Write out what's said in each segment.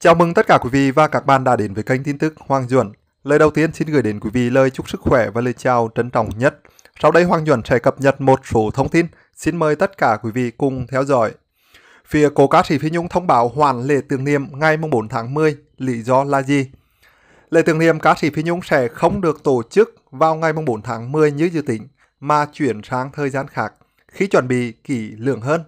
Chào mừng tất cả quý vị và các bạn đã đến với kênh tin tức Hoàng Duẩn. Lời đầu tiên xin gửi đến quý vị lời chúc sức khỏe và lời chào trân trọng nhất. Sau đây Hoàng Duẩn sẽ cập nhật một số thông tin. Xin mời tất cả quý vị cùng theo dõi. Phía cố ca sĩ Phi Nhung thông báo hoàn lễ tưởng niệm ngày 4 tháng 10. Lý do là gì? Lễ tưởng niệm ca sĩ Phi Nhung sẽ không được tổ chức vào ngày 4 tháng 10 như dự tính mà chuyển sang thời gian khác khi chuẩn bị kỹ lưỡng hơn.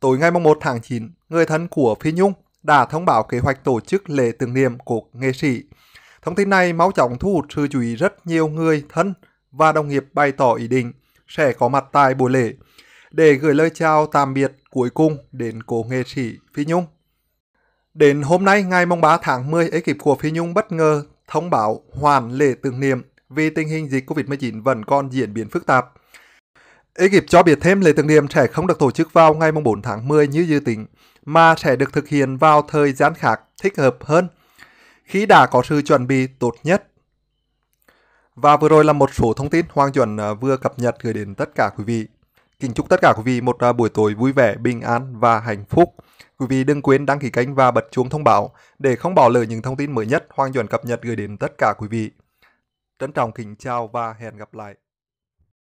Tối ngày 1 tháng 9, người thân của Phi Nhung đã thông báo kế hoạch tổ chức lễ tưởng niệm của nghệ sĩ. Thông tin này mau chóng thu hút sự chú ý rất nhiều người thân và đồng nghiệp bày tỏ ý định sẽ có mặt tại buổi lễ để gửi lời chào tạm biệt cuối cùng đến cố nghệ sĩ Phi Nhung. Đến hôm nay ngày 3 tháng 10, ekip của Phi Nhung bất ngờ thông báo hoàn lễ tưởng niệm vì tình hình dịch COVID-19 vẫn còn diễn biến phức tạp. Egypt cho biết thêm lễ tưởng niệm sẽ không được tổ chức vào ngày 4 tháng 10 như dự tính, mà sẽ được thực hiện vào thời gian khác thích hợp hơn, khi đã có sự chuẩn bị tốt nhất. Và vừa rồi là một số thông tin Hoàng Chuẩn à, vừa cập nhật gửi đến tất cả quý vị. Kính chúc tất cả quý vị một à, buổi tối vui vẻ, bình an và hạnh phúc. Quý vị đừng quên đăng ký kênh và bật chuông thông báo để không bỏ lỡ những thông tin mới nhất Hoàng Chuẩn cập nhật gửi đến tất cả quý vị. Trân trọng kính chào và hẹn gặp lại.